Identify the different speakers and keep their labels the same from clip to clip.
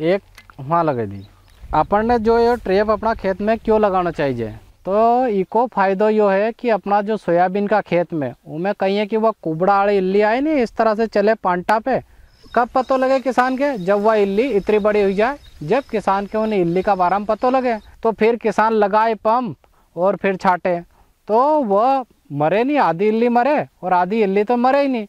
Speaker 1: एक वहाँ लगा दी अपन ने जो ये ट्रेप अपना खेत में क्यों लगाना चाहिए तो इको फायदो यो है कि अपना जो सोयाबीन का खेत में उनमें कहीं कि वह कुबड़ा आड़े इल्ली आई नहीं इस तरह से चले पांटा पे कब पतो लगे किसान के जब वह इल्ली इतनी बड़ी हुई जाए जब किसान के उन्हें इल्ली का बारे में पतो लगे तो फिर किसान लगाए पंप और फिर छाटे तो वह मरे नहीं आधी इल्ली मरे और आधी इल्ली तो मरे ही नहीं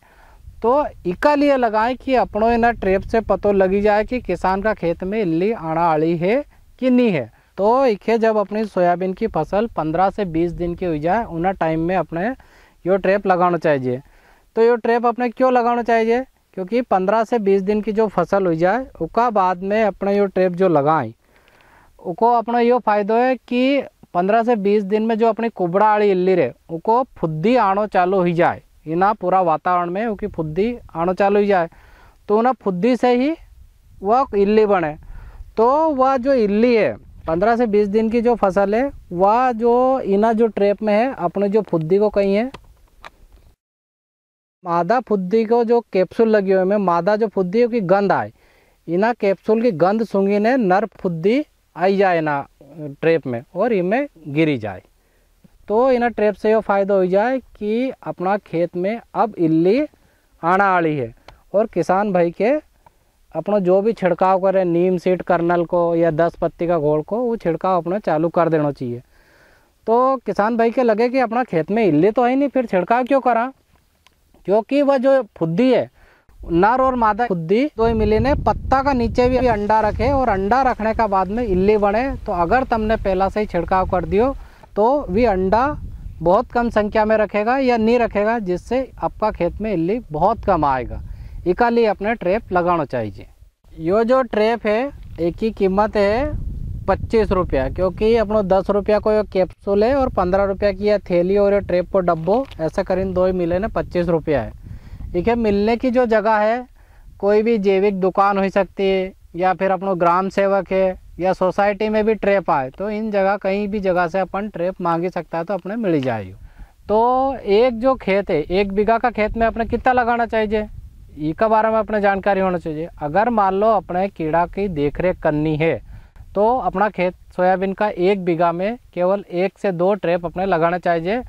Speaker 1: तो इका લીએ कि કે આપણો ट्रेप से સે लगी जाए कि किसान का खेत में इल्ली आड़ा आड़ी है कि नहीं है तो इखे जब अपनी सोयाबीन की फसल 15 से 20 दिन की हुई जाए उन टाइम में अपने यो ट्रेप लगाना चाहिए तो यो ट्रेप अपने क्यों लगाना चाहिए क्योंकि 15 से 20 दिन की जो फसल हुई जाए उसका बाद में अपने यो ट्रेप जो लगाएं उको अपना यो फायदो है कि 15 से 20 दिन में जो अपनी कुबड़ा आड़ी इल्ली रहे उको फुद्दी आनो चालू हो जाए इना पूरा वातावरण में उनकी फुद्दी आना चालू जाए तो ना फुद्दी से ही वह इल्ली बने तो वह जो इल्ली है पंद्रह से बीस दिन की जो फसल है वह जो इना जो ट्रेप में है अपने जो फुद्दी को कहीं है मादा फुद्दी को जो कैप्सूल लगी हुई है मादा जो फुद्दी की गंध आए इना कैप्सूल की गंध सूंघी ने नर फुद्दी आई जाए ना ट्रेप में और इनमें गिरी जाए तो इन ट्रेप से यो फायदा हो जाए कि अपना खेत में अब इल्ली आना आड़ी है और किसान भाई के अपना जो भी छिड़काव करें नीम सीट कर्नल को या दस पत्ती का घोल को वो छिड़काव अपना चालू कर देना चाहिए तो किसान भाई के लगे कि अपना खेत में इल्ली तो है नहीं फिर छिड़काव क्यों करा क्योंकि वह जो फुद्दी है नर और मादा फुद्दी दो तो मिली ने पत्ता का नीचे भी अंडा रखे और अंडा रखने का बाद में इल्ली बने तो अगर तुमने पहला से ही छिड़काव कर दियो तो भी अंडा बहुत कम संख्या में रखेगा या नहीं रखेगा जिससे आपका खेत में इल्ली बहुत कम आएगा इकाली अपने ट्रैप लगाना चाहिए यो जो ट्रैप है एक ही कीमत है पच्चीस रुपया क्योंकि अपनों दस रुपया को यो कैप्सूल है और पंद्रह रुपया की यह थैली और ये ट्रैप को डब्बो ऐसा करीन दो ही मिले ना पच्चीस रुपया है ठीक है मिलने की जो जगह है कोई भी जैविक दुकान हो सकती है या फिर अपनों ग्राम सेवक है या सोसाइटी में भी ट्रैप आए तो इन जगह कहीं भी जगह से अपन ट्रेप मांगी सकता है तो अपने मिल जाएगी तो एक जो खेत है एक बीघा का खेत में अपने कितना लगाना चाहिए इसका बारे में अपने जानकारी होना चाहिए अगर मान लो अपने कीड़ा की देख रेख करनी है तो अपना खेत सोयाबीन का एक बीघा में केवल एक से दो ट्रेप अपने लगाना चाहिए